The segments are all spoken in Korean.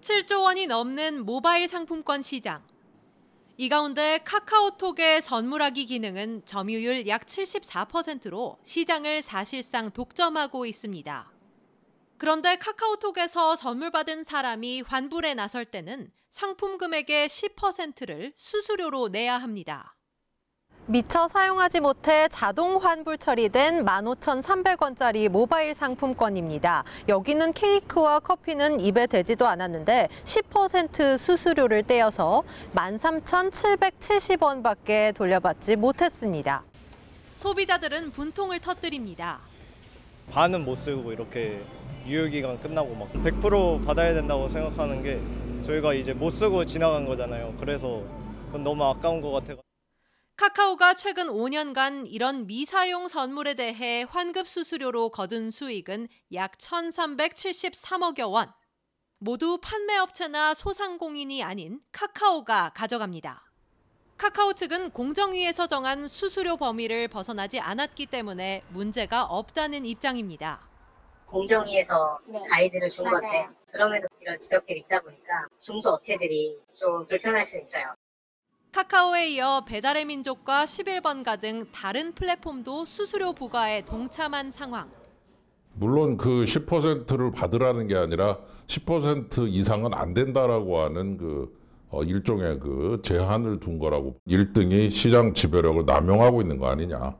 7조 원이 넘는 모바일 상품권 시장. 이 가운데 카카오톡의 선물하기 기능은 점유율 약 74%로 시장을 사실상 독점하고 있습니다. 그런데 카카오톡에서 선물 받은 사람이 환불에 나설 때는 상품 금액의 10%를 수수료로 내야 합니다. 미처 사용하지 못해 자동 환불 처리된 15,300원짜리 모바일 상품권입니다. 여기는 케이크와 커피는 입에 대지도 않았는데 10% 수수료를 떼어서 13,770원밖에 돌려받지 못했습니다. 소비자들은 분통을 터뜨립니다. 반은 못 쓰고 이렇게 유효기간 끝나고 막 100% 받아야 된다고 생각하는 게 저희가 이제 못 쓰고 지나간 거잖아요. 그래서 그건 너무 아까운 것 같아요. 카카오가 최근 5년간 이런 미사용 선물에 대해 환급 수수료로 거둔 수익은 약 1,373억여 원. 모두 판매업체나 소상공인이 아닌 카카오가 가져갑니다. 카카오 측은 공정위에서 정한 수수료 범위를 벗어나지 않았기 때문에 문제가 없다는 입장입니다. 공정위에서 네. 가이드를 준 건데 그럼에도 이런 지적들이 있다 보니까 중소업체들이 좀 불편할 수 있어요. 카카오에 이어 배달의 민족과 11번가 등 다른 플랫폼도 수수료 부과에 동참한 상황. 물론 그 10%를 받으라는 게 아니라 10% 이상은 안 된다라고 하는 그 어, 일종의 그 제한을 둔 거라고 1등이 시장 지배력을 남용하고 있는 거 아니냐.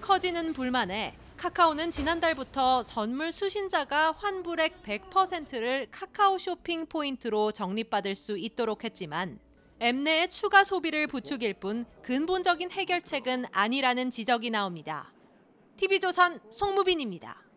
커지는 불만에 카카오는 지난달부터 선물 수신자가 환불액 100%를 카카오 쇼핑 포인트로 적립받을 수 있도록 했지만 엠내의 추가 소비를 부추길 뿐 근본적인 해결책은 아니라는 지적이 나옵니다. TV조선 송무빈입니다.